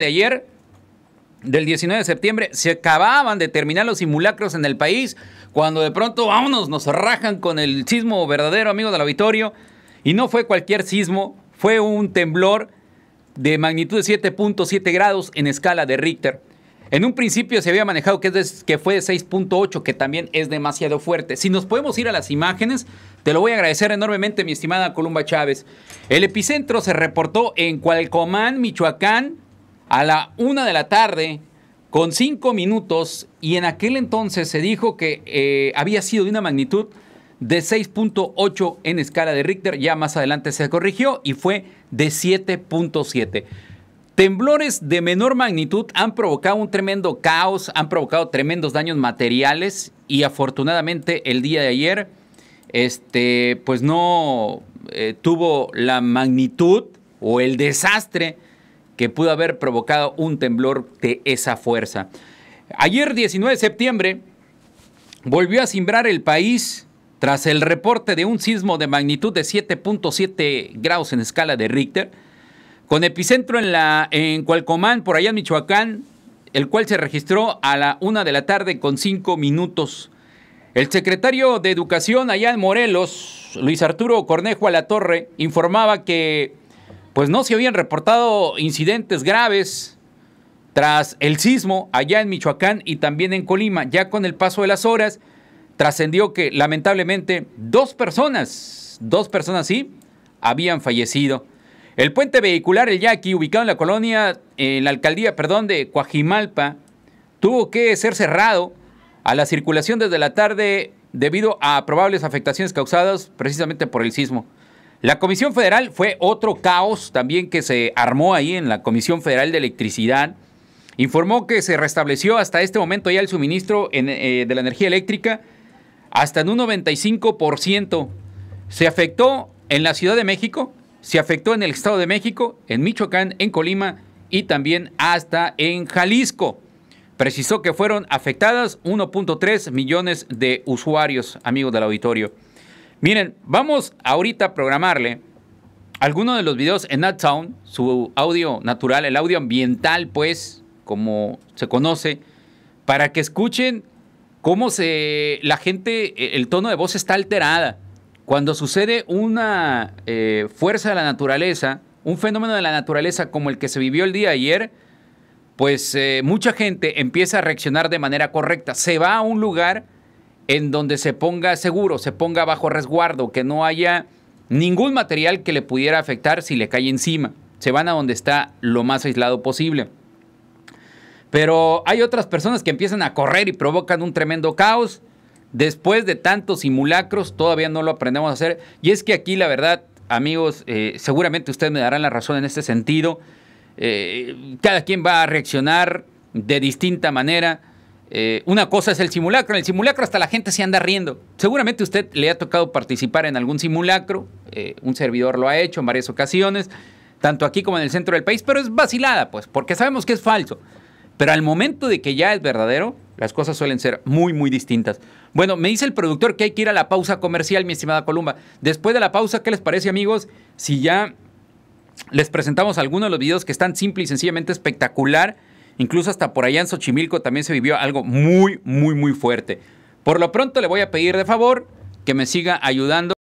de ayer, del 19 de septiembre, se acababan de terminar los simulacros en el país, cuando de pronto, vámonos, nos rajan con el sismo verdadero, amigo del auditorio. Y no fue cualquier sismo, fue un temblor de magnitud de 7.7 grados en escala de Richter. En un principio se había manejado que, es que fue de 6.8, que también es demasiado fuerte. Si nos podemos ir a las imágenes, te lo voy a agradecer enormemente, mi estimada Columba Chávez. El epicentro se reportó en Cualcomán, Michoacán, a la una de la tarde con cinco minutos y en aquel entonces se dijo que eh, había sido de una magnitud de 6.8 en escala de Richter, ya más adelante se corrigió y fue de 7.7. Temblores de menor magnitud han provocado un tremendo caos, han provocado tremendos daños materiales y afortunadamente el día de ayer este pues no eh, tuvo la magnitud o el desastre que pudo haber provocado un temblor de esa fuerza. Ayer 19 de septiembre volvió a cimbrar el país tras el reporte de un sismo de magnitud de 7.7 grados en escala de Richter, con epicentro en, la, en Cualcomán, por allá en Michoacán, el cual se registró a la una de la tarde con cinco minutos. El secretario de Educación allá en Morelos, Luis Arturo Cornejo Alatorre, informaba que pues no se habían reportado incidentes graves tras el sismo allá en Michoacán y también en Colima. Ya con el paso de las horas trascendió que lamentablemente dos personas, dos personas sí, habían fallecido. El puente vehicular El Yaqui, ubicado en la colonia, en la alcaldía, perdón, de Coajimalpa, tuvo que ser cerrado a la circulación desde la tarde debido a probables afectaciones causadas precisamente por el sismo. La Comisión Federal fue otro caos también que se armó ahí en la Comisión Federal de Electricidad. Informó que se restableció hasta este momento ya el suministro eh, de la energía eléctrica hasta en un 95%. Se afectó en la Ciudad de México, se afectó en el Estado de México, en Michoacán, en Colima y también hasta en Jalisco. Precisó que fueron afectadas 1.3 millones de usuarios, amigos del auditorio. Miren, vamos ahorita a programarle algunos de los videos en That Sound, su audio natural, el audio ambiental, pues, como se conoce, para que escuchen cómo se, la gente, e, el tono de voz está alterada. Cuando sucede una eh, fuerza de la naturaleza, un fenómeno de la naturaleza como el que se vivió el día de ayer, pues eh, mucha gente empieza a reaccionar de manera correcta. Se va a un lugar en donde se ponga seguro, se ponga bajo resguardo, que no haya ningún material que le pudiera afectar si le cae encima. Se van a donde está lo más aislado posible. Pero hay otras personas que empiezan a correr y provocan un tremendo caos. Después de tantos simulacros, todavía no lo aprendemos a hacer. Y es que aquí, la verdad, amigos, eh, seguramente ustedes me darán la razón en este sentido. Eh, cada quien va a reaccionar de distinta manera eh, una cosa es el simulacro. En el simulacro hasta la gente se anda riendo. Seguramente usted le ha tocado participar en algún simulacro. Eh, un servidor lo ha hecho en varias ocasiones, tanto aquí como en el centro del país, pero es vacilada, pues, porque sabemos que es falso. Pero al momento de que ya es verdadero, las cosas suelen ser muy, muy distintas. Bueno, me dice el productor que hay que ir a la pausa comercial, mi estimada Columba. Después de la pausa, ¿qué les parece, amigos? Si ya les presentamos algunos de los videos que están simple y sencillamente espectacular Incluso hasta por allá en Xochimilco también se vivió algo muy, muy, muy fuerte. Por lo pronto le voy a pedir de favor que me siga ayudando.